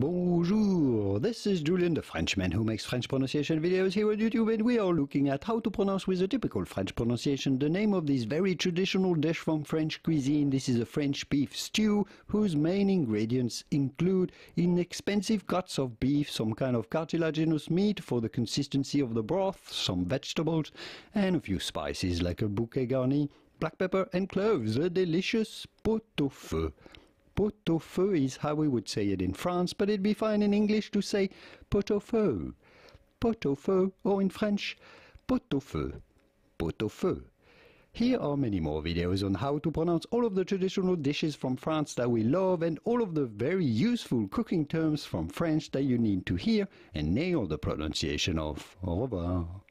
Bonjour, this is Julian, the Frenchman who makes French pronunciation videos here on YouTube and we are looking at how to pronounce with a typical French pronunciation the name of this very traditional dish from French cuisine. This is a French beef stew whose main ingredients include inexpensive cuts of beef, some kind of cartilaginous meat for the consistency of the broth, some vegetables and a few spices like a bouquet garni, black pepper and cloves, a delicious pot-au-feu pot au feu is how we would say it in France, but it'd be fine in English to say pot au feu, pot au feu, or in French, pot au feu, pot au feu. Here are many more videos on how to pronounce all of the traditional dishes from France that we love and all of the very useful cooking terms from French that you need to hear and nail the pronunciation of. Au revoir.